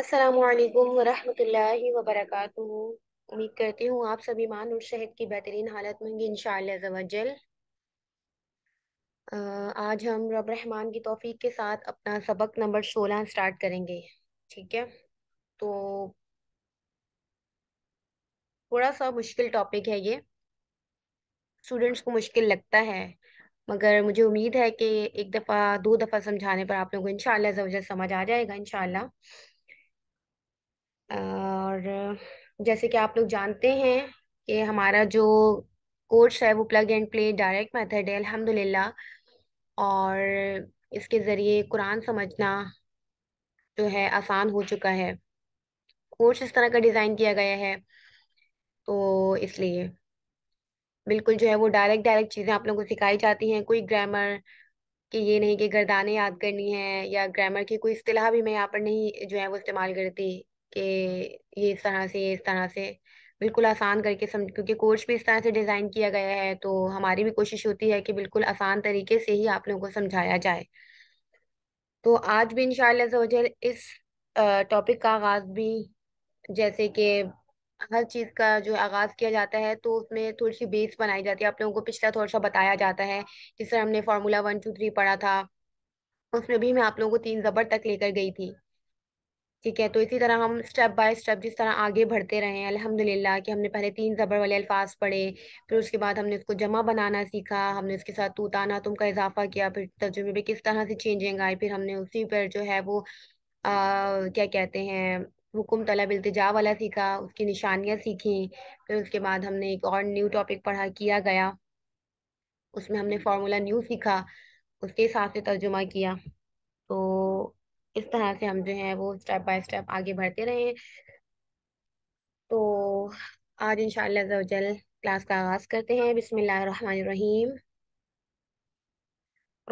असलकम वरहमतुल्लाहि वबरकातुह उम्मीद करती हूँ आप सभी मान और शहद की बेहतरीन हालत में होंगे इनशालाजल आज हम रब रहमान की तोफ़ी के साथ अपना सबक नंबर सोलह स्टार्ट करेंगे ठीक है तो थोड़ा सा मुश्किल टॉपिक है ये स्टूडेंट्स को मुश्किल लगता है मगर मुझे उम्मीद है कि एक दफ़ा दो दफ़ा समझाने पर आप लोगों को इन समझ आ जाएगा इनशाला और जैसे कि आप लोग जानते हैं कि हमारा जो कोर्स है वो plug and play direct method है अलहमदिल्ला और इसके ज़रिए कुरान समझना जो है आसान हो चुका है कोर्स इस तरह का डिज़ाइन किया गया है तो इसलिए बिल्कुल जो है वो डायरेक्ट डायरेक्ट चीज़ें आप लोगों को सिखाई जाती हैं कोई ग्रामर कि ये नहीं कि गर्दाने याद करनी है या ग्रामर की कोई अतलाह भी मैं यहाँ पर नहीं जो है वो इस्तेमाल करती कि ये इस तरह से इस तरह से बिल्कुल आसान करके समझ क्योंकि कोर्स भी इस तरह से डिज़ाइन किया गया है तो हमारी भी कोशिश होती है कि बिल्कुल आसान तरीके से ही आप लोगों को समझाया जाए तो आज भी इंशाल्लाह इस टॉपिक का आगाज़ भी जैसे कि हर चीज़ का जो आगाज़ किया जाता है तो उसमें थोड़ी सी बेस बनाई जाती है आप लोगों को पिछला थोड़ा सा बताया जाता है जिस तरह हमने फार्मूला वन टू थ्री पढ़ा था उसमें भी मैं आप लोगों को तीन ज़बर तक लेकर गई थी ठीक है तो इसी तरह हम स्टेप बाय स्टेप जिस तरह आगे बढ़ते रहे हैं अल्हम्दुलिल्लाह कि हमने पहले तीन ज़बर वाले अल्फाज पढ़े फिर उसके बाद हमने उसको जमा बनाना सीखा हमने उसके साथ तूताना तुम का इजाफा किया फिर तर्जुमे में किस तरह से चेंजिंग आई फिर हमने उसी पर जो है वो आ, क्या कहते हैं हुकुम तलब इल्तजा वाला सीखा उसकी निशानियाँ सीखी फिर उसके बाद हमने एक और न्यू टॉपिक पढ़ा किया गया उसमें हमने फार्मूला न्यू सीखा उसके हिसाब से तर्जुमा किया तो इस तरह से हम जो है वो स्टेप बाय स्टेप आगे बढ़ते रहे तो आज इंशाल्लाह क्लास का आगाज़ करते हैं बिसमीम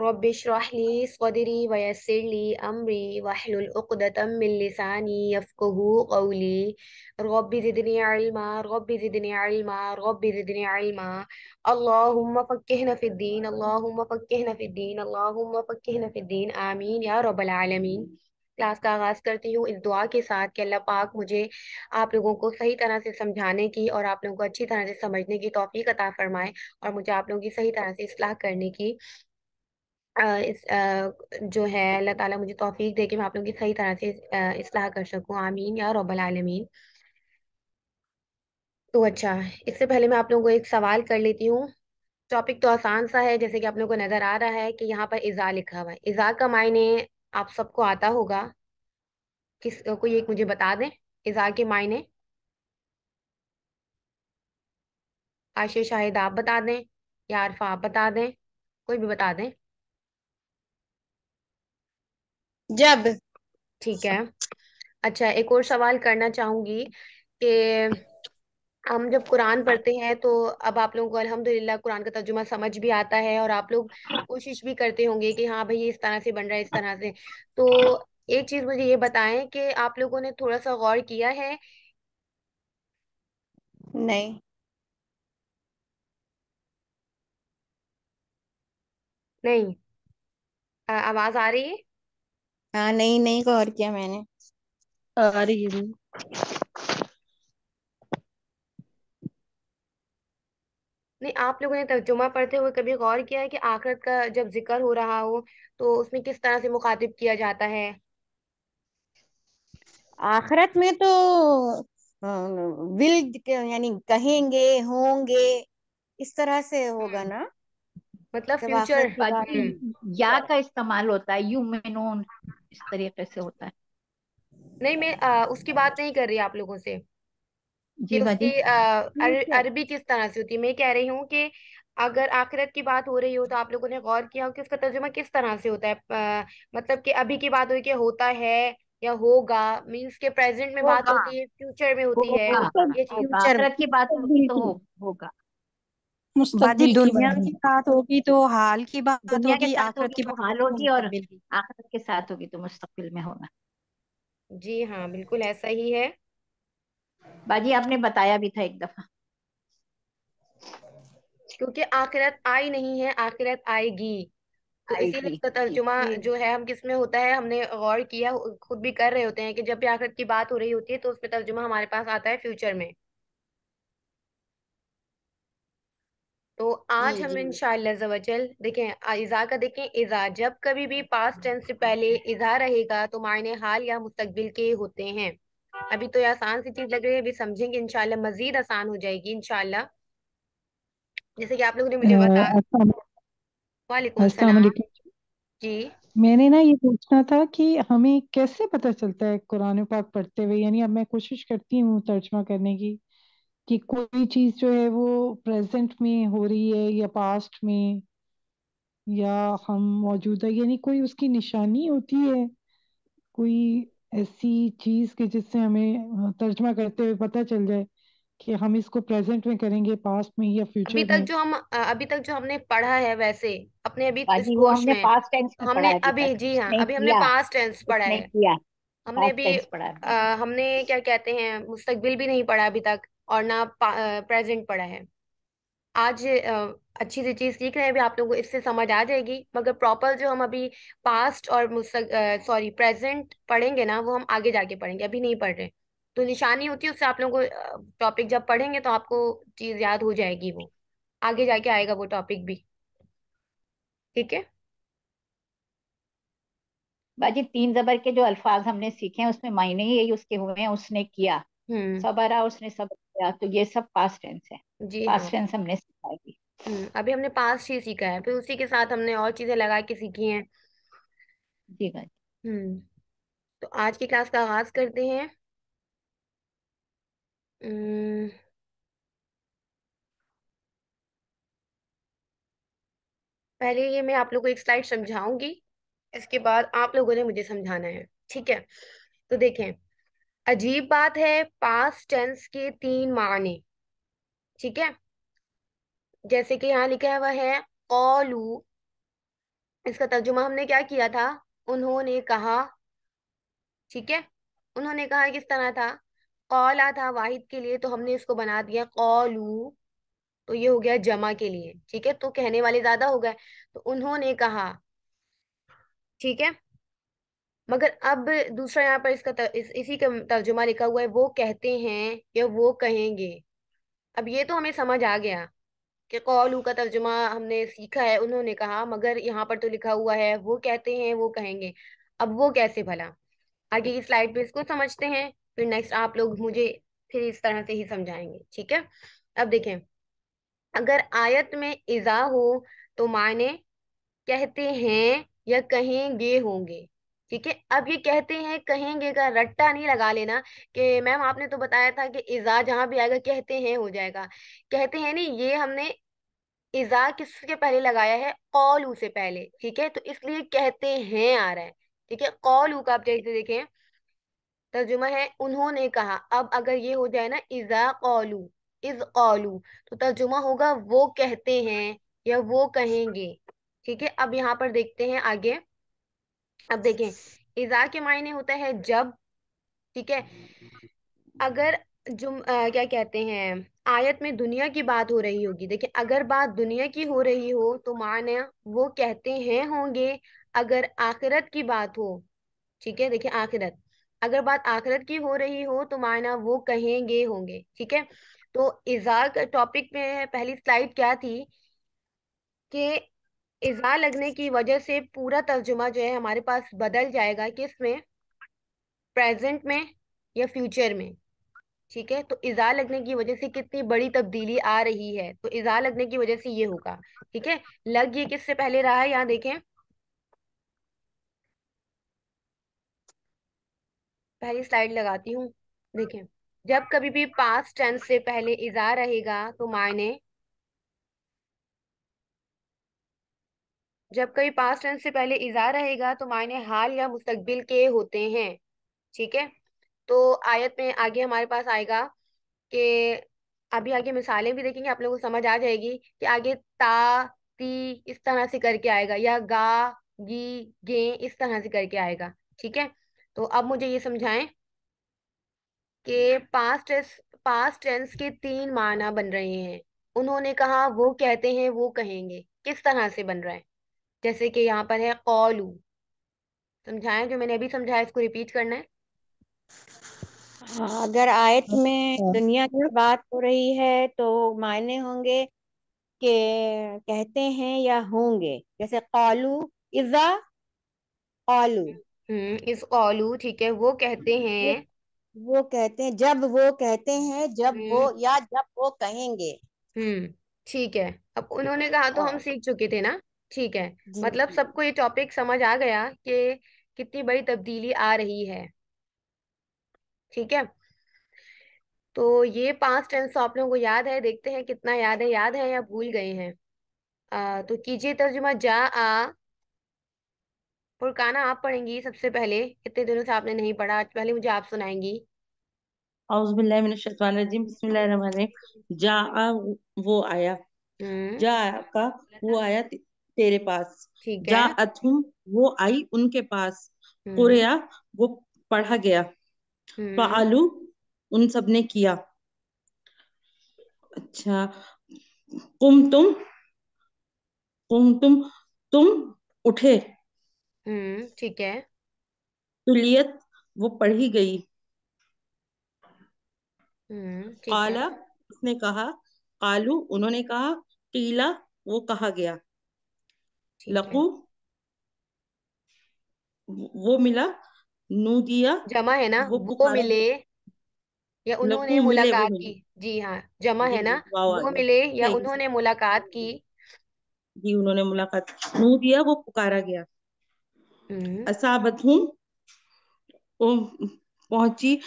رب اشرح لي صدري ويسر لي امري واحلل عقده من لساني يفقهوا قولي رب زدني علما رب زدني علما رب زدني علما اللهم فقهنا في الدين اللهم فقهنا في الدين اللهم فقهنا في الدين امين يا رب العالمين क्लास का आगाज़ करती हूँ इस दुआ के साथ कि अल्लाह पाक मुझे आप लोगों को सही तरह से समझाने की और आप लोगों को अच्छी तरह से समझने की तोफ़ी अता फ़रमाए और मुझे आप लोगों की सही तरह से असलाह करने की इस जो है अल्लाह ताला मुझे तौफीक दे कि मैं आप लोगों की सही तरह से इसलाह इस्लाह कर सकूं आमीन या रब्बल आलमीन तो अच्छा इससे पहले मैं आप लोगों को एक सवाल कर लेती हूँ टॉपिक तो आसान सा है जैसे कि आप लोगों को नजर आ रहा है कि यहाँ पर इजा लिखा हुआ है इजा का मायने आप सबको आता होगा किस को एक मुझे बता दें इजा के मायने आशे शाहिद आप बता दें या आरफा आप बता दें कोई भी बता दें जब ठीक है अच्छा एक और सवाल करना चाहूंगी कि हम जब कुरान पढ़ते हैं तो अब आप लोगों को अल्हम्दुलिल्लाह कुरान का तर्जुमा समझ भी आता है और आप लोग कोशिश भी करते होंगे कि हाँ भाई ये इस तरह से बन रहा है इस तरह से तो एक चीज मुझे ये बताएं कि आप लोगों ने थोड़ा सा गौर किया है नहीं नहीं आ, आवाज आ रही है हाँ नहीं नहीं गौर किया मैंने आ रही हूँ नहीं आप लोगों ने तर्जुमा पढ़ते हुए कभी गौर किया है कि आखिरत का जब जिक्र हो रहा हो तो उसमें किस तरह से मुखातिब किया जाता है आखरत में तो विल यानी कहेंगे होंगे इस तरह से होगा हम्म। ना मतलब फ्यूचर या का इस्तेमाल होता है यू मेनून इस तरीके से होता है नहीं मैं आ, उसकी बात नहीं कर रही आप लोगों से कि उसकी आ, अर, अरबी किस तरह से होती है मैं कह रही हूँ कि अगर आखिरत की बात हो रही हो तो आप लोगों ने गौर किया हो कि उसका तर्जुमा किस तरह से होता है आ, मतलब कि अभी की बात हुई कि होता है या होगा मीन्स के प्रेजेंट में बात होती है फ्यूचर में होती है ये फ्यूचर की बात होगी तो होगा बातें दुनिया के साथ होगी तो हाल की बात होगी आखिरत की हाल होगी और आखिरत के साथ होगी तो मुस्तकबिल में होगा जी हाँ बिल्कुल ऐसा ही है बाजी आपने बताया भी था एक दफा क्योंकि आखिरत आई नहीं है आखिरत आएगी तो इसीलिए इसका तर्जुमा जो है हम किस में होता है हमने गौर किया खुद भी कर रहे होते हैं कि जब भी आखिरत की बात हो रही होती है तो उसमें तर्जुमा हमारे पास आता है फ्यूचर में तो आज हाँ हम इंशाल्लाह जवजल देखें इजा का देखें इजा जब कभी भी पास टेंस से पहले इजा रहेगा तो मायने हाल या मुस्तबिल के होते हैं अभी तो ये आसान सी चीज लग रही है अभी समझेंगे इनशाला मजीद आसान हो जाएगी इनशाला जैसे कि आप लोगों ने मुझे बताया जी मैंने ना ये पूछना था कि हमें कैसे पता चलता है कुरान पाक पढ़ते हुए यानी अब मैं कोशिश करती हूँ तर्जमा करने की कि कोई चीज जो है वो प्रेजेंट में हो रही है या पास्ट में या हम मौजूदा यानी कोई उसकी निशानी होती है कोई ऐसी चीज के जिससे हमें तर्जमा करते हुए पता चल जाए कि हम इसको प्रेजेंट में करेंगे पास्ट में या फ्यूचर अभी तक में जो हम अभी तक जो हमने पढ़ा है वैसे अपने अभी इस वो कोर्स हमने में पास्ट टेंस में हमने पढ़ा है अभी अभी जी हाँ उसने अभी हमने किया पास्ट टेंस पढ़ा है किया हमने past अभी पढ़ा है हमने क्या कहते हैं मुस्तकबिल भी नहीं पढ़ा अभी तक और ना प्रेजेंट पड़ा है आज अच्छी सी चीज सीख रहे हैं भी आप लोगों को इससे समझ आ जाएगी मगर प्रॉपर जो हम अभी पास्ट और सॉरी प्रेजेंट पढ़ेंगे ना वो हम आगे जाके पढ़ेंगे अभी नहीं पढ़ रहे तो निशानी होती है उससे आप लोगों को टॉपिक जब पढ़ेंगे तो आपको चीज याद हो जाएगी वो आगे जाके आएगा वो टॉपिक भी ठीक है बाजी तीन जबर के जो अल्फाज हमने सीखे हैं उसमें मायने ही यही उसके हुए हैं उसने किया हम्म। सबरा उसने सब या तो ये सब पास्ट टेंस है जी पास्ट टेंस हाँ। हमने सीखा है हम्म, अभी हमने पास्ट ही सीखा है फिर उसी के साथ हमने और चीजें लगा के सीखी हैं जी भाई हम्म तो आज की क्लास का आगाज करते हैं हम्म। पहले ये मैं आप लोगों को एक स्लाइड समझाऊंगी इसके बाद आप लोगों ने मुझे समझाना है ठीक है तो देखें अजीब बात है पास्ट टेंस के तीन माने ठीक है जैसे कि यहाँ लिखा हुआ है कौलू इसका तर्जुमा हमने क्या किया था उन्होंने कहा ठीक है उन्होंने कहा किस तरह था कौला था वाहिद के लिए तो हमने इसको बना दिया कौलू तो ये हो गया जमा के लिए ठीक है तो कहने वाले ज्यादा हो गए तो उन्होंने कहा ठीक है मगर अब दूसरा यहाँ पर इसका तर, इस, इसी का तर्जुमा लिखा हुआ है वो कहते हैं या वो कहेंगे अब ये तो हमें समझ आ गया कि कौलू का तर्जुमा हमने सीखा है उन्होंने कहा मगर यहाँ पर तो लिखा हुआ है वो कहते हैं वो कहेंगे अब वो कैसे भला आगे की स्लाइड पे इसको समझते हैं फिर नेक्स्ट आप लोग मुझे फिर इस तरह से ही समझाएंगे ठीक है अब देखें अगर आयत में इजा हो तो मायने कहते हैं या कहेंगे होंगे ठीक है अब ये कहते हैं कहेंगे का रट्टा नहीं लगा लेना कि मैम आपने तो बताया था कि इजा जहां भी आएगा कहते हैं हो जाएगा कहते हैं नहीं ये हमने इजा किसके पहले लगाया है कौलू से पहले ठीक है तो इसलिए कहते हैं आ रहा है ठीक है कौलू का आप जैसे देखें तर्जुमा है उन्होंने कहा अब अगर ये हो जाए ना इजा कौलू इज कौलू तो तर्जुमा होगा वो कहते हैं या वो कहेंगे ठीक है अब यहाँ पर देखते हैं आगे अब देखें इजा के मायने होता है जब ठीक है अगर जुम आ, क्या कहते हैं आयत में दुनिया की बात हो रही होगी देखिए अगर बात दुनिया की हो रही हो तो माना वो कहते हैं होंगे अगर आखिरत की बात हो ठीक है देखिए आखिरत अगर बात आखिरत की हो रही हो तो माना वो कहेंगे होंगे ठीक है तो का टॉपिक में पहली स्लाइड क्या थी कि इजा लगने की वजह से पूरा तर्जुमा जो है हमारे पास बदल जाएगा किस में प्रेजेंट में या फ्यूचर में ठीक है तो इजा लगने की वजह से कितनी बड़ी तब्दीली आ रही है तो इजा लगने की वजह से ये होगा ठीक है लग ये किससे पहले रहा है यहाँ देखें पहली स्लाइड लगाती हूँ देखें जब कभी भी पास्ट टेंस से पहले इजा रहेगा तो मायने जब कभी पास टेंस से पहले इजा रहेगा तो मायने हाल या मुस्तकबिल के होते हैं ठीक है तो आयत में आगे हमारे पास आएगा कि अभी आगे मिसालें भी देखेंगे आप लोगों को समझ आ जाएगी कि आगे ता ती इस तरह से करके आएगा या गा गी गे इस तरह से करके आएगा ठीक है तो अब मुझे ये समझाएं कि पास्ट टेंस पास्ट टेंस के तीन माना बन रहे हैं उन्होंने कहा वो कहते हैं वो कहेंगे किस तरह से बन रहा है जैसे कि यहाँ पर है कौलू समझाएं जो मैंने अभी समझाया इसको रिपीट करना है अगर आयत अच्छा। में दुनिया की बात हो रही है तो मायने होंगे के कहते हैं या होंगे जैसे कौलू इजा हम्म, इस कॉलू ठीक है वो कहते हैं वो कहते हैं जब वो कहते हैं जब वो हम्म। या जब वो कहेंगे हम्म ठीक है अब उन्होंने कहा तो हाँ। हम सीख चुके थे ना ठीक है जी मतलब सबको ये टॉपिक समझ आ गया कि कितनी बड़ी तब्दीली आ रही है ठीक है तो ये पांच टेंस तो आप लोगों को याद है देखते हैं कितना याद है याद है या भूल गए हैं आ, तो कीजिए तर्जुमा जा आ फुरकाना आप पढ़ेंगी सबसे पहले इतने दिनों से आपने नहीं पढ़ा पहले मुझे आप सुनाएंगी जा आ, वो आया हम्म। जा का वो आया तेरे पास जा अथुम वो आई उनके पास कुरिया हम्म। वो पढ़ा गया हम्म। पालू उन सब ने किया अच्छा कुम तुम कुम तुम तुम उठे हम्म, ठीक है तुलियत वो पढ़ी गई काला उसने कहा कालू उन्होंने कहा टीला वो कहा गया लकू वो मिला नू दिया जमा है ना वो वो मिले या उन्होंने मुलाकात की जी हाँ जमा है ना वो मिले या उन्होंने मुलाकात की जी उन्होंने मुलाकात नू दिया वो पुकारा गया हम्म। असाबत हूँ पहुंची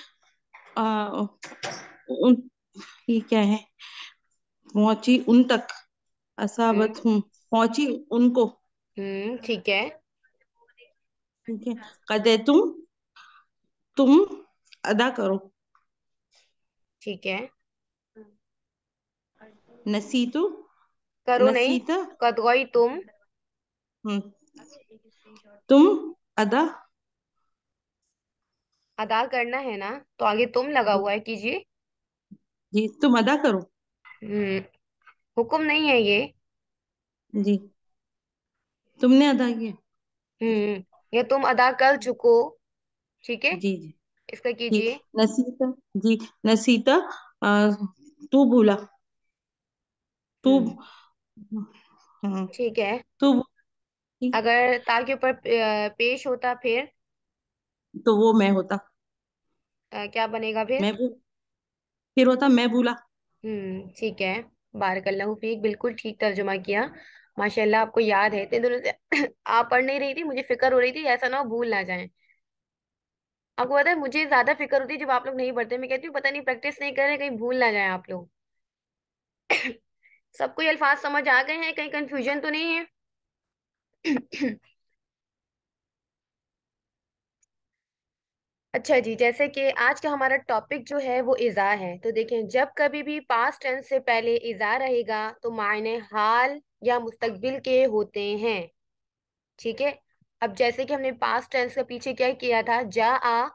आ, उन, ये क्या है पहुंची उन तक असाबत हूँ हम्म। पहुंची उनको हम्म ठीक है ठीक है कहते तुम तुम अदा करो ठीक है नसी नसीतु करो नसीत नहीं कदगई तुम हम्म। तुम अदा अदा करना है ना तो आगे तुम लगा हुआ है कीजिए जी तुम अदा करो हम्म हुक्म नहीं है ये जी तुमने अदा किया हम्म या तुम अदा कर चुको ठीक है जी जी इसका कीजिए जी नसीता जी नसीता आ, तू भूला तू हम्म। हाँ। ठीक है तू अगर ता के ऊपर पेश होता फिर तो वो मैं होता आ, क्या बनेगा फिर मैं फिर होता मैं भूला हम्म ठीक है बारकल्लाहु फीक बिल्कुल ठीक तर्जुमा किया माशाल्लाह आपको याद है इतने दिनों से आप पढ़ नहीं रही थी मुझे फिक्र हो रही थी ऐसा ना हो भूल ना जाए आपको पता है मुझे ज्यादा फिक्र होती है जब आप लोग नहीं पढ़ते मैं कहती हूँ पता नहीं प्रैक्टिस नहीं कर रहे कहीं भूल ना जाए आप लोग सबको ये अल्फाज समझ आ गए हैं कहीं कंफ्यूजन तो नहीं है अच्छा जी जैसे कि आज का हमारा टॉपिक जो है वो इज़ा है तो देखें जब कभी भी पास्ट टेंस से पहले इज़ा रहेगा तो मायने हाल या मुस्तकबिल के होते हैं ठीक है अब जैसे कि हमने पास्ट टेंस के पीछे क्या किया था जा आ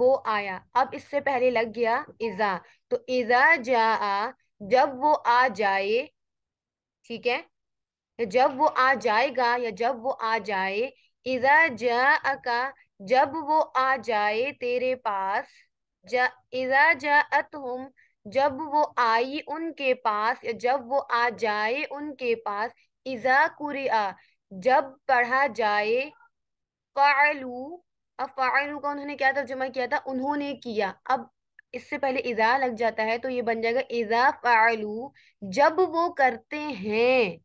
वो आया अब इससे पहले लग गया इजा तो इजा जा आ जब वो आ जाए ठीक है जब वो आ जाएगा या जब वो आ जाए इजा जा का जब वो आ जाए तेरे पास जा इजा जा तुम जब वो आई उनके पास या जब वो आ जाए उनके पास इजा कुरिया जब पढ़ा जाए फ़ालू अब फ़ालू का उन्होंने क्या तर्जुमा किया था उन्होंने किया अब इससे पहले इजा लग जाता है तो ये बन जाएगा इजा फ़ालू जब वो करते हैं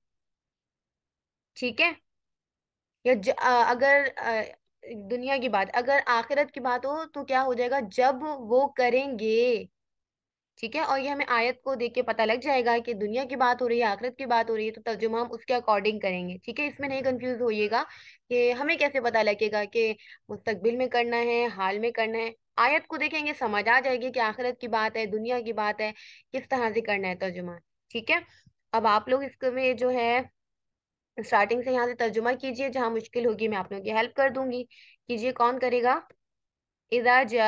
ठीक है या ज, आ, अगर आ, दुनिया की बात अगर आखिरत की बात हो तो क्या हो जाएगा जब वो करेंगे ठीक है और ये हमें आयत को देख के पता लग जाएगा कि दुनिया की बात हो रही है आखिरत की बात हो रही है तो तर्जुमा हम उसके अकॉर्डिंग करेंगे ठीक है इसमें नहीं कंफ्यूज होइएगा कि हमें कैसे पता लगेगा कि मुस्तकबिल में करना है हाल में करना है आयत को देखेंगे समझ आ जाएगी कि आखिरत की बात है दुनिया की बात है किस तरह से करना है तर्जुमा ठीक है अब आप लोग इसमें जो है स्टार्टिंग से यहाँ से तर्जुमा कीजिए जहाँ मुश्किल होगी मैं आप लोगों की हेल्प कर दूंगी कीजिए कौन करेगा इधर जा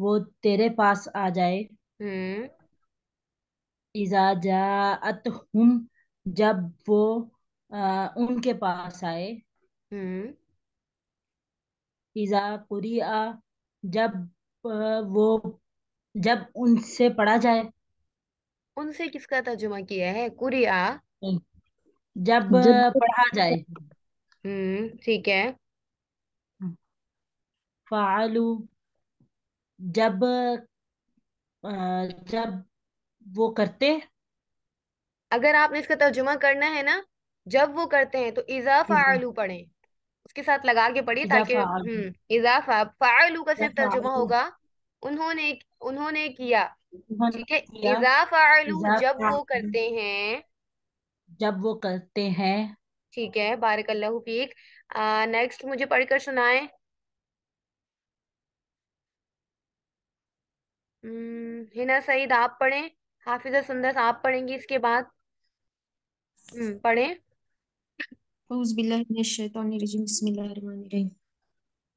वो तेरे पास आ जाए हम्म इजा जात हम जब वो आ, उनके पास आए हम्म। इजा कुरी आ जब अ, वो जब उनसे पढ़ा जाए उनसे किसका तर्जुमा किया है कुरिया जब जब पढ़ा जाए हम्म ठीक है फालू जब जब वो करते अगर आपने इसका तर्जुमा करना है ना जब वो करते हैं तो इजा हम्म, हम्म। फालू पढ़े उसके साथ लगा के पढ़िए ताकि हम्म, इजाफा फालू का सिर्फ तर्जुमा होगा उन्होंने उन्होंने किया ठीक है इजाफा आलू जब वो करते हैं जब वो करते हैं ठीक है बारकल्लाहु फीक नेक्स्ट मुझे पढ़कर सुनाएं हम्म, हिना सईद आप पढ़ें हाफिजा सुंदर आप पढ़ेंगी इसके बाद हम्म पढ़ें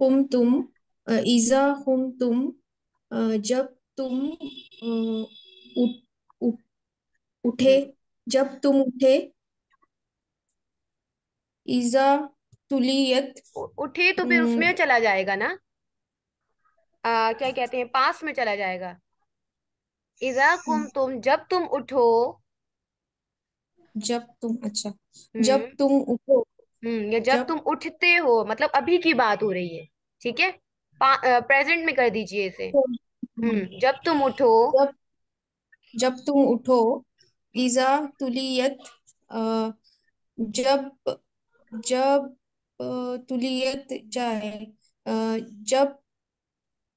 हुम तुम इज़ा हुम तुम जब तुम अ, उठ, उठे जब तुम उठे इज़ा तुलियत उठे तो फिर उसमें हम्म। चला जाएगा ना आ, क्या कहते हैं पास में चला जाएगा इजा हम्म। कुम तुम जब तुम उठो जब तुम अच्छा जब हम्म। तुम उठो हम्म या जब, जब तुम उठते हो मतलब अभी की बात हो रही है ठीक है प्रेजेंट में कर दीजिए इसे तो हम्म जब तुम उठो जब जब तुम उठो इजा तुलियत जब जब तुलियत जाए जब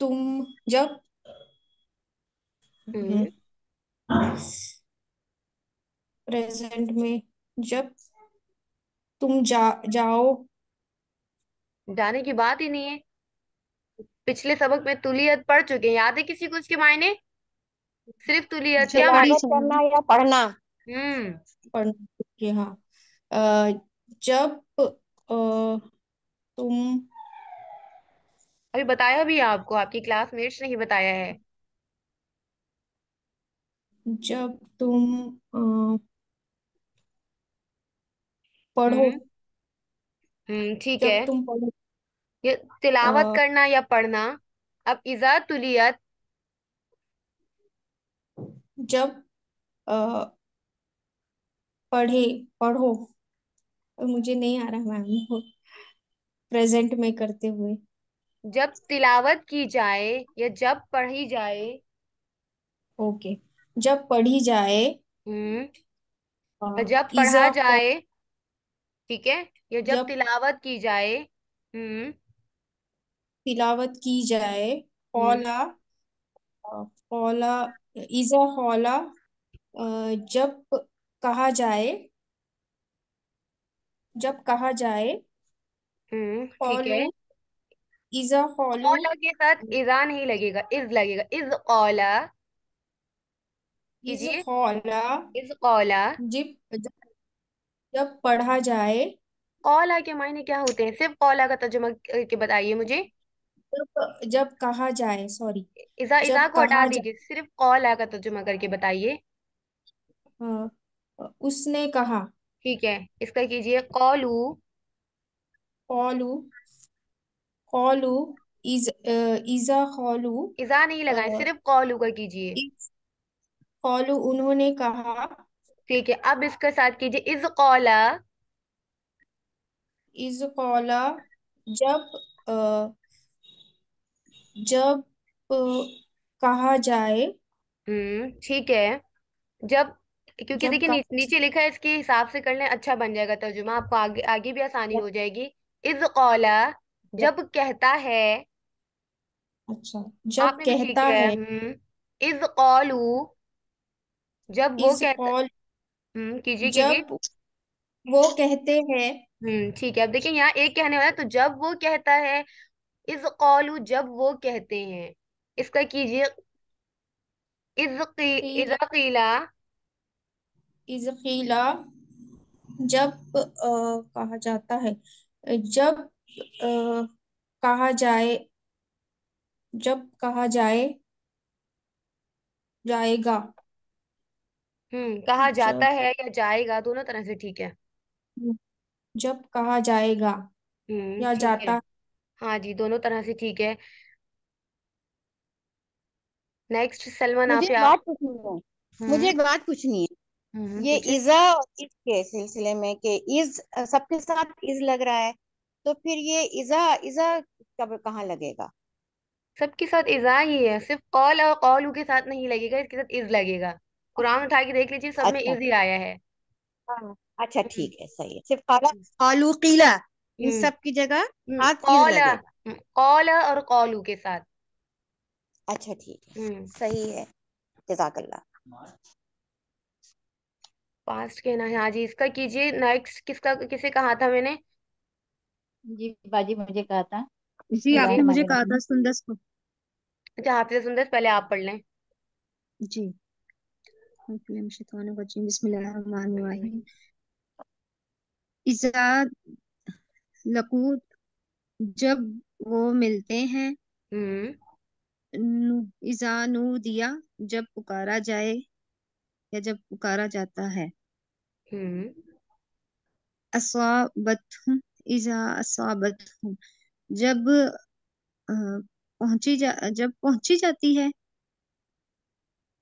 तुम जब प्रेजेंट हम्म। हम्म। में जब तुम जा जाओ जाने की बात ही नहीं है पिछले सबक में तुलियत पढ़ चुके हैं याद है किसी को उसके मायने सिर्फ तुलियत क्या मायने करना या पढ़ना हम्म पढ़ना हाँ जब आ, तुम अभी बताया भी आपको आपकी क्लासमेट्स ने ही बताया है जब तुम पढ़ो हम्म हम्म ठीक है तुम पढ़ो ये तिलावत अ, करना या पढ़ना अब इजा तुलियत जब आ, पढ़े पढ़ो मुझे नहीं आ रहा मैम प्रेजेंट में करते हुए जब तिलावत की जाए या जब पढ़ी जाए ओके जब पढ़ी जाए हम्म हाँ, जब पढ़ा जाए ठीक है या जब, जब तिलावत की जाए हम्म तिलावत की जाए हम्म। हौला हौला इजा हौला जब कहा जाए जब कहा जाए हम्म ठीक है के साथ इजा नहीं लगेगा इज लगेगा इज इज इज जब जब पढ़ा जाए के मायने क्या होते हैं सिर्फ कौला का तर्जुमा के बताइए मुझे जब कहा जाए सॉरी इजा इजा को हटा दीजिए सिर्फ कौला का तर्जुमा करके बताइए उसने कहा ठीक है इसका कीजिए कौलू कौलू कॉलू इज इजा कॉलू इजा नहीं लगाए सिर्फ कॉलू का कीजिए कॉलू उन्होंने कहा ठीक है अब इसके साथ कीजिए इज कॉला इज कॉला जब जब कहा जाए हम्म, ठीक है जब क्योंकि देखिए नी, नीचे लिखा है इसके हिसाब से कर लें अच्छा बन जाएगा तर्जुमा आपको आगे आगे भी आसानी हो जाएगी इज कॉला जब कहता है अच्छा जब आपने भी कहता है है हम्म, इज कॉलू जब वो इज कहता कॉल हम्म कीजिए कीजिए वो कहते हैं हम्म ठीक है अब देखिए यहाँ एक कहने वाला तो जब वो कहता है इज कॉलू जब वो कहते हैं इसका कीजिए इज की इज कीला इज कीला जब आ, कहा जाता है जब कहा जाए जब कहा जाए जाएगा हम्म कहा जाता है या जाएगा दोनों तरह से ठीक है हम्म, जब कहा जाएगा हम्म या ठीक है जाता हाँ जी दोनों तरह से ठीक है नेक्स्ट सलमान आप बात पूछनी है हम्म। मुझे एक बात पूछनी है हम्म, हम्म ये पूछे इजा और इज के सिलसिले में कि इज सबके साथ इज लग रहा है तो फिर ये इजा इजा कब कहाँ लगेगा सबके साथ इजा ही है सिर्फ कॉल और कौलू के साथ नहीं लगेगा इसके साथ इज लगेगा कुरान उठा के देख लीजिए सब में अच्छा। इज ही आया है हाँ अच्छा हम्म। ठीक है सही है सिर्फ कौला हम्म। कौलू कीला इन हम्म। सब की जगह कॉल इज और कॉलू के साथ अच्छा ठीक है सही है जजाकल्ला पास्ट कहना है हाँ जी इसका कीजिए नेक्स्ट किसका किसे कहा था मैंने जी बाजी मुझे कहा था जी तो आपने मुझे कहा था सुंदस को अच्छा हाफिज सुंदस पहले आप पढ़ लें जी बिस्मिल्लाहिर्रहमानिर्रहीम इजा लकूत जब वो मिलते हैं हम्म। इजा नू दिया जब पुकारा जाए या जब पुकारा जाता है हम्म। असाबत इजा जब पहुंची जा जब पहुंची जाती है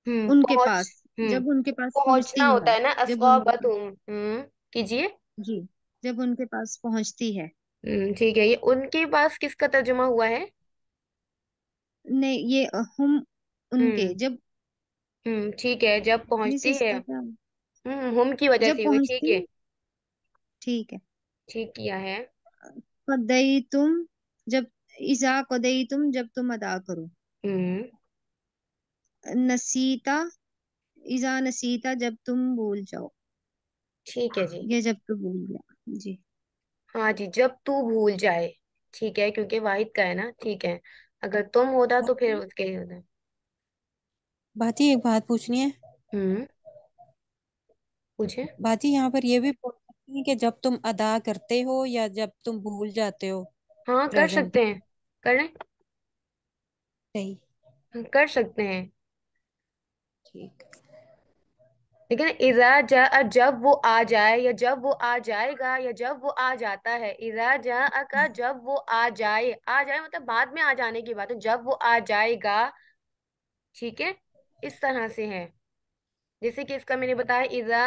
हम्म, उनके पहुंच, पास हम्म, जब उनके पास पहुंचना होता है ना असाबतहुम हम्म, कीजिए जी जब उनके पास पहुंचती है ठीक है ये उनके पास किसका तर्जुमा हुआ है नहीं ये हम उनके जब हम्म ठीक है जब पहुंचती है हम्म हम की वजह से हुई ठीक है ठीक है ठीक किया है कदई तुम जब इजा कदई तुम जब तुम अदा करो हम्म। नसीता इजा नसीता जब तुम भूल जाओ ठीक है जी ये जब तू भूल गया जी हाँ जी जब तू भूल जाए ठीक है क्योंकि वाहिद का है ना ठीक है अगर तुम होता तो फिर उसके ही होता भाती एक बात पूछनी है हम्म पूछे भाती यहाँ पर ये भी सकती हैं कि जब तुम अदा करते हो या जब तुम भूल जाते हो हाँ कर प्रेजेंट सकते हैं करें सही हाँ, कर सकते हैं ठीक लेकिन इजा जा जब वो आ जाए या जब वो आ जाएगा या जब वो आ जाता है इजा जा का हम्म। जब वो आ जाए आ जाए मतलब बाद में आ जाने की बात है जब वो आ जाएगा ठीक है इस तरह से है जैसे कि इसका मैंने बताया इजा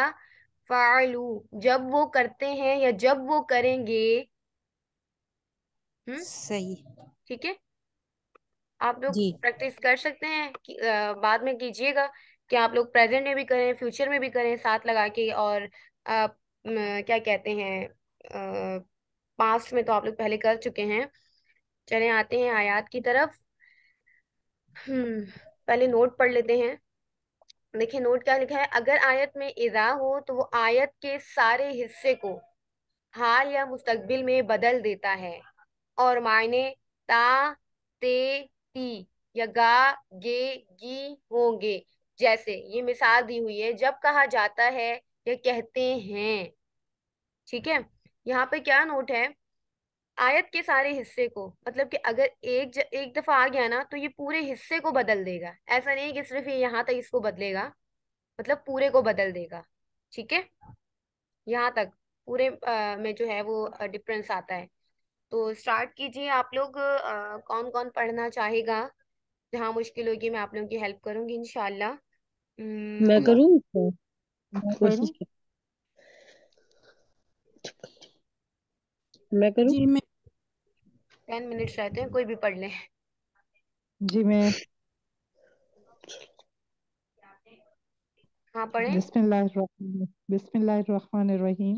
फालू जब वो करते हैं या जब वो करेंगे हम्म सही ठीक है आप लोग प्रैक्टिस कर सकते हैं कि, आ, बाद में कीजिएगा कि आप लोग प्रेजेंट में भी करें फ्यूचर में भी करें साथ लगा के और आ, क्या कहते हैं पास्ट में तो आप लोग पहले कर चुके हैं चले आते हैं आयात की तरफ हम्म पहले नोट पढ़ लेते हैं देखिए नोट क्या लिखा है अगर आयत में इरा हो तो वो आयत के सारे हिस्से को हाल या मुस्तकबिल में बदल देता है और मायने ता ते ती या गा गे गी होंगे जैसे ये मिसाल दी हुई है जब कहा जाता है या कहते हैं ठीक है यहाँ पे क्या नोट है आयत के सारे हिस्से को मतलब कि अगर एक ज, एक दफा आ गया ना तो ये पूरे हिस्से को बदल देगा ऐसा नहीं कि सिर्फ ये यहाँ तक इसको बदलेगा मतलब पूरे को बदल देगा ठीक है यहाँ तक पूरे आ, में जो है वो डिफरेंस आता है तो स्टार्ट कीजिए आप लोग आ, कौन कौन पढ़ना चाहेगा जहाँ मुश्किल होगी मैं आप लोगों की हेल्प करूंगी इनशाला मैं करूँ मैं करूँ जी मैं टेन मिनट्स रहते हैं कोई भी पढ़ लें जी मैं हाँ पढ़ें बिस्मिल्लाहिर्रहमानिर्रहीम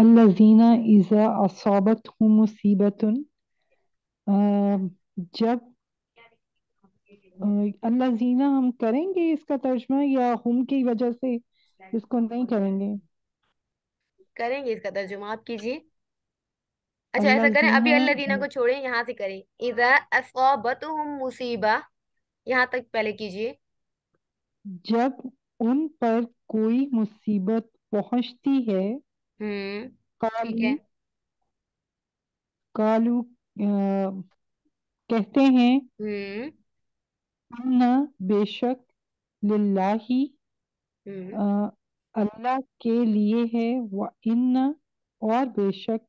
अल्लाजीना हम करेंगे इसका तर्जमा या हम की वजह से इसको नहीं करेंगे करेंगे इसका तर्जुमा आप कीजिए अच्छा ऐसा करें अभी अल्लाह दीना को छोड़ें यहाँ से करें इधर इजा हम मुसीबा यहाँ तक पहले कीजिए जब उन पर कोई मुसीबत पहुंचती है हम्म ठीक है कालू कहते हैं हम्म बेशक लिल्लाही हम्म। अल्लाह के लिए है व इन्ना और बेशक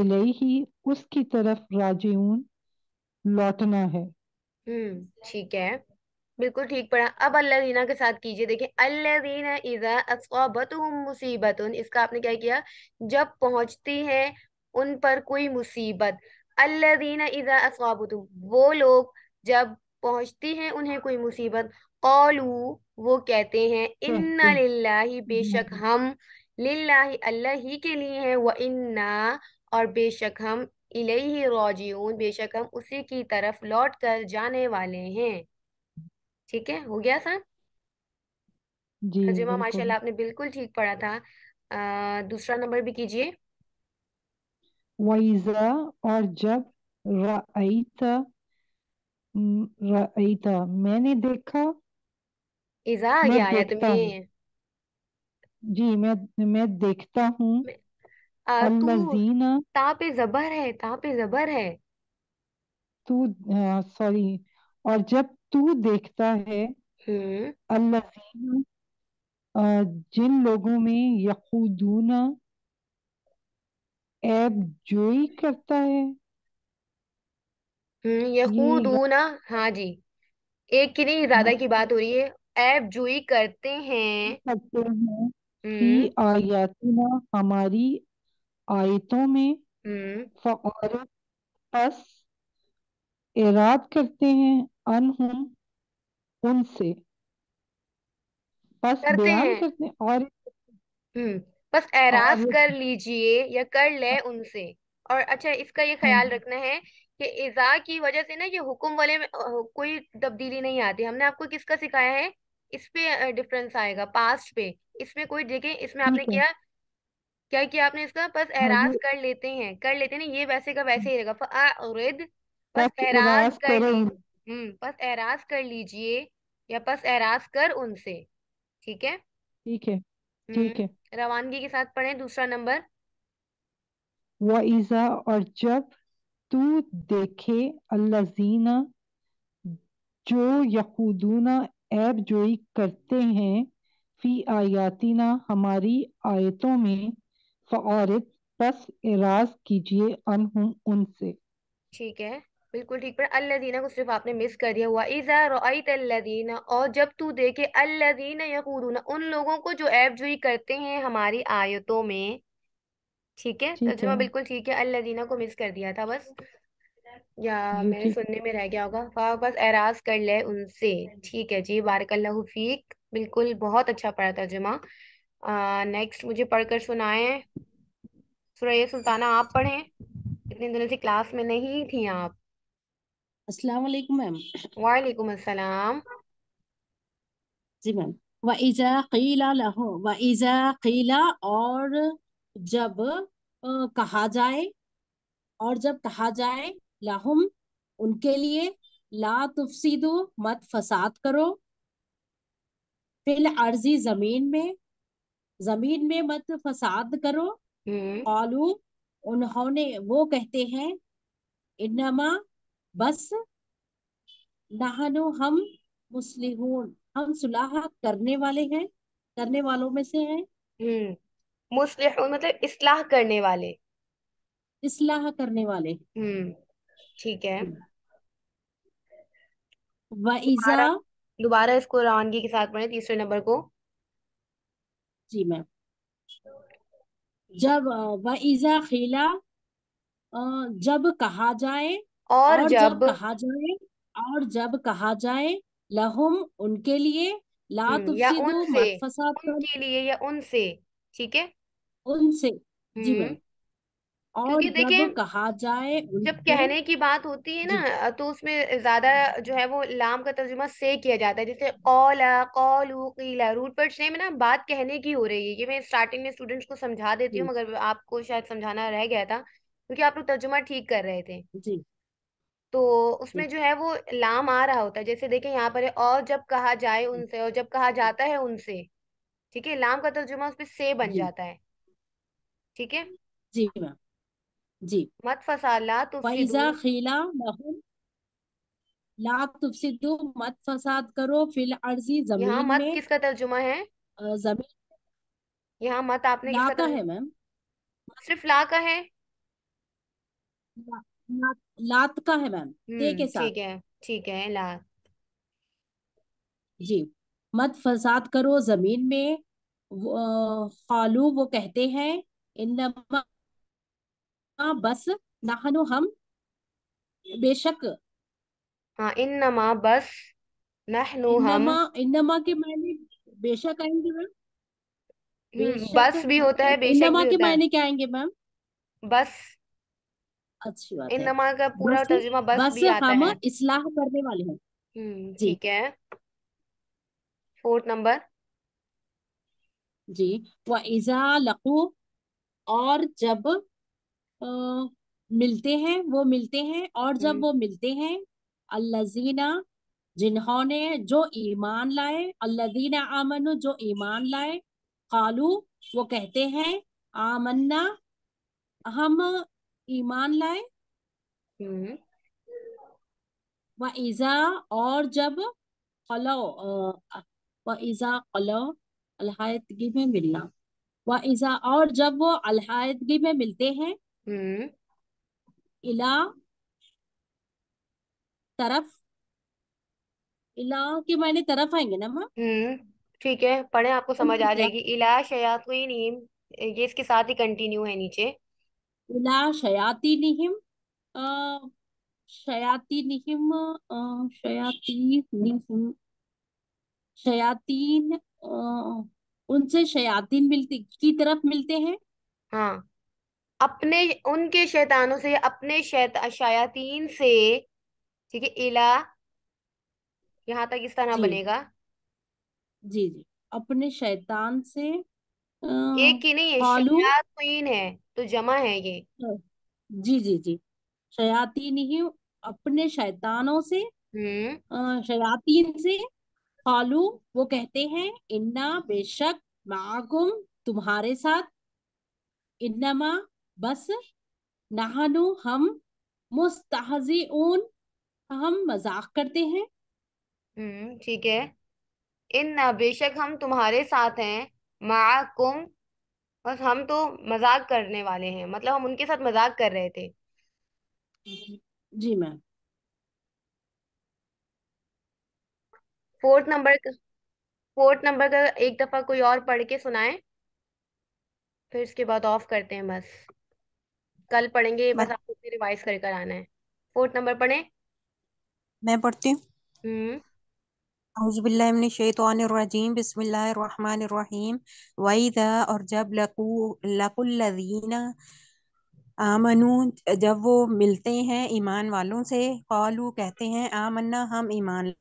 इलई ही उसकी तरफ राजिऊन लौटना है हम्म ठीक है बिल्कुल ठीक पढ़ा अब अल्लादीना के साथ कीजिए देखिए अल्लादीना इजा असौबतुहुम मुसीबतुन इसका आपने क्या किया जब पहुंचती है उन पर कोई मुसीबत अल्लादीना इजा असौबतुहुम वो लोग जब पहुंचती है उन्हें कोई मुसीबत कौलू वो कहते हैं इन्ना हम्म। लिल्लाही बेशक हम लिल्लाही अल्लाह ही के लिए है वह इन्ना और बेशक हम इलेही रोजियन बेशक हम उसी की तरफ लौट कर जाने वाले हैं ठीक है हो गया सर जी माशाल्लाह आपने बिल्कुल ठीक पढ़ा था आ, दूसरा नंबर भी कीजिए वैजा और जब मैंने देखा इजा आ गया आयत में जी मैं मैं देखता हूँ तू ता पे जबर है ता पे जबर है तू सॉरी और जब तू देखता है हम्म अल्लजीना जिन लोगों में यखूदूना ऐब जोई करता है हम्म ये हाँ जी एक की नहीं ज्यादा की बात हो रही है ऐब जुई करते हैं करते हैं हम्म हमारी आयतों में हम्म। पस इराद करते हैं अन हम उनसे बस करते बयान हैं करते हैं और बस हम्म, एराज कर लीजिए या कर ले हाँ। उनसे और अच्छा इसका ये हम्म। ख्याल रखना है कि इजा की वजह से ना ये हुक्म वाले में कोई तब्दीली नहीं आती हमने आपको किसका सिखाया है इस पे डिफरेंस आएगा पास्ट पे इसमें कोई देखिए इसमें आपने किया क्योंकि आपने इसका बस एराज हाँ कर लेते हैं कर लेते हैं ये वैसे का वैसे ही रहेगा अरेद बस एराज कर हम्म बस एराज कर लीजिए या बस एराज कर उनसे ठीक है ठीक है ठीक हम्म, है रवानगी के साथ पढ़े दूसरा नंबर व ईजा और जब तू देखे अल्लाजीना जो यहूदूना ऐब जोई करते हैं फी आयातीना हमारी आयतों में फ़औरिद बस इराज कीजिए अनहुम उनसे ठीक है बिल्कुल ठीक पर अल्लादीना को सिर्फ आपने मिस कर दिया हुआ इज़ा रअयत और जब तू देखे अल्लादीना या यकूलूना उन लोगों को जो ऐप जो ही करते हैं हमारी आयतों में ठीक है ठीक तर्जुमा तो है बिल्कुल ठीक है अल्लादीना को मिस कर दिया था बस या मेरे सुनने में रह गया होगा वाह बस एराज कर ले उनसे ठीक है जी बारकल्लाफीक बिल्कुल बहुत अच्छा पढ़ा तर्जुमा नेक्स्ट मुझे पढ़कर सुनाएं सुरैया सुल्ताना आप पढ़ें इतने दिनों से क्लास में नहीं थी आप अस्सलाम वालेकुम मैम वालेकुम अस्सलाम जी मैम व इजा लहु व इजा और जब कहा जाए और जब कहा जाए लाहुम उनके लिए ला तुफसीदो मत फसाद करो फिल अर्जी जमीन में जमीन में मत फसाद करो आलू हम्म। उन्होंने वो कहते हैं इनमा बस नहानो हम मुस्लिह हम सुलह करने वाले हैं करने वालों में से हैं हम्म। मुस्लिह मतलब इसलाह करने वाले इसलाह करने वाले हम्म। ठीक है व इजा दोबारा इसको रवानगी के साथ पढ़े तीसरे नंबर को जी मैम जब वजा खीला जब कहा जाए और, और जब, जब कहा जाए और जब कहा जाए लहुम उनके लिए ला हम्म, उनके लिए या उनसे ठीक है उनसे जी मैम हम्म। और क्योंकि देखिए कहा जाए जब कहने की बात होती है ना तो उसमें ज्यादा जो है वो लाम का तर्जुमा से किया जाता है जैसे कौला कौलू कीला रूट पर स्नेह में ना बात कहने की हो रही है ये मैं स्टार्टिंग में स्टूडेंट्स को समझा देती हूँ मगर आपको शायद समझाना रह गया था क्योंकि आप लोग तर्जुमा ठीक कर रहे थे जी तो उसमें जो है वो लाम आ रहा होता है जैसे देखें यहाँ पर और जब कहा जाए उनसे और जब कहा जाता है उनसे ठीक है लाम का तर्जुमा उस पर से बन जाता है ठीक है जी मैम जी मत फसाला फैजा मत फसाद करो फिल अर्जी जमीन मत में किसका तर्जुमा है जमीन यहाँ मत आपने ला का है मैम सिर्फ ला का है लात का है मैम हम्म, ठीक है ठीक है लात जी मत फसाद करो जमीन में खालू वो कहते हैं बस नहनु हम बेशक हाँ इन्नमा बस नहनु हम इन्नमा के मायने बेशक आएंगे मैम हम्म, बस भी होता है बेशक इन्नमा भी के मायने क्या आएंगे मैम बस अच्छी बात है इन्नमा का पूरा तर्जुमा बस बस भी आता हम है इसलाह करने वाले हैं हम्म, ठीक है फोर्थ नंबर जी व इजा लकू और जब आ, मिलते हैं वो मिलते हैं और जब हम्म। वो मिलते हैं अल्लाजीना जिन्होंने जो ईमान लाए अल्लाजीना आमनु जो ईमान लाए कालू वो कहते हैं आमन्ना हम ईमान लाए हम्म। व ईजा और जब कलो व ईजा कलो अलहायदगी में मिलना व ईजा और जब वो अलहायदगी में मिलते हैं Hmm. इला तरफ इला के मायने तरफ आएंगे ना माँ हम्म hmm. ठीक है पढ़े आपको समझ आ जाएगी इला शयाती नीम ये इसके साथ ही कंटिन्यू है नीचे इला शयाती निहिम आ, शयाती निहिम आ, शयाती निहिम शयातीन आ, उनसे शयातीन मिलती की तरफ मिलते हैं हाँ अपने उनके शैतानों से अपने शैत शयातीन से ठीक है इला यहाँ तक इस तरह बनेगा जी जी अपने शैतान से एक ही नहीं है शयातीन है तो जमा है ये हाँ। जी जी जी शयातीन ही अपने शैतानों से हम्म। शयातीन से फालू वो कहते हैं इन्ना बेशक मागुम तुम्हारे साथ इन्नमा बस नहानो हम उन हम मजाक करते हैं हम्म, ठीक है इन बेशक हम तुम्हारे साथ हैं माकुम बस हम तो मजाक करने वाले हैं मतलब हम उनके साथ मजाक कर रहे थे जी ma'am fourth number fourth number का एक दफा कोई और पढ़ के सुनाए फिर इसके बाद ऑफ करते हैं बस कल पढ़ेंगे बस आपको रिवाइज कर कर आना है फोर्थ नंबर पढ़े मैं पढ़ती हूँ और जब लकू लकुल्लजीना आमनू जब वो मिलते हैं ईमान वालों से कौलू कहते हैं आमन्ना हम ईमान